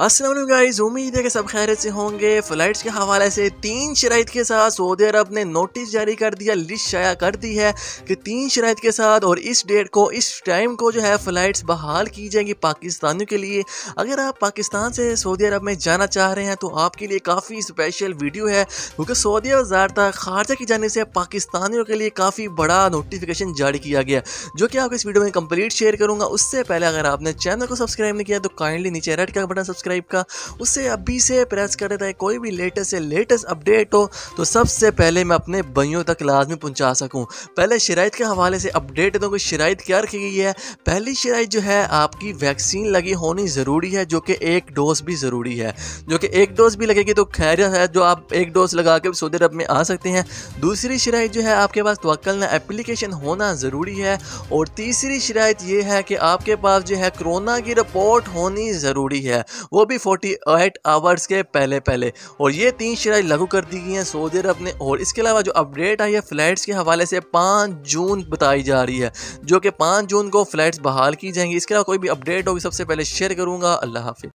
Aslam guys उम्मीद है कि सब खैर से होंगे फ्लाइट्स के हवाले से तीन शराइ के साथ सऊदी अरब ने नोटिस जारी कर दिया लिस्ट शाया कर दी है कि तीन शराइ के साथ और इस डेट को इस टाइम को जो है फ़्लाइट्स बहाल की जाएंगी पाकिस्तानियों के लिए अगर आप पाकिस्तान से सऊदी अरब में जाना चाह रहे हैं तो आपके लिए काफ़ी स्पेशल वीडियो है क्योंकि सऊदी वजारता खारजा की जाने से पाकिस्तानियों के लिए काफ़ी बड़ा नोटिफिकेशन जारी किया गया जो कि आपको इस वीडियो में कम्प्लीट शेयर करूँगा उससे पहले अगर आपने चैनल को सब्सक्राइब नहीं किया तो काइंडली नीचे रेड का बटन सब्सक्राइब का उसे अभी से प्रेस कर देता है कोई भी लेटेस्ट से लेटेस्ट अपडेट हो तो सबसे पहले मैं अपने भाइयों तक लाजमी पहुँचा सकूँ पहले शराइत के हवाले से अपडेट दूँ कि क्या रखी गई है पहली शराइ जो है आपकी वैक्सीन लगी होनी ज़रूरी है जो कि एक डोज भी ज़रूरी है जो कि एक डोज भी लगेगी तो खैर है जो आप एक डोज लगा के सऊदी अरब में आ सकते हैं दूसरी शराइ जो है आपके पास तोक्लना एप्लीकेशन होना ज़रूरी है और तीसरी शराइ ये है कि आपके पास जो है कोरोना की रिपोर्ट होनी ज़रूरी है वो भी फोर्टी एट आवर्स के पहले पहले और ये तीन शराइ लागू कर दी गई हैं सऊदी अरब ने और इसके अलावा जो अपडेट आई है फ्लैट्स के हवाले से पाँच जून बताई जा रही है जो कि पाँच जून को फ्लाइट्स बहाल की जाएंगी इसके अलावा कोई भी अपडेट होगी सबसे पहले शेयर करूँगा अल्लाह हाफि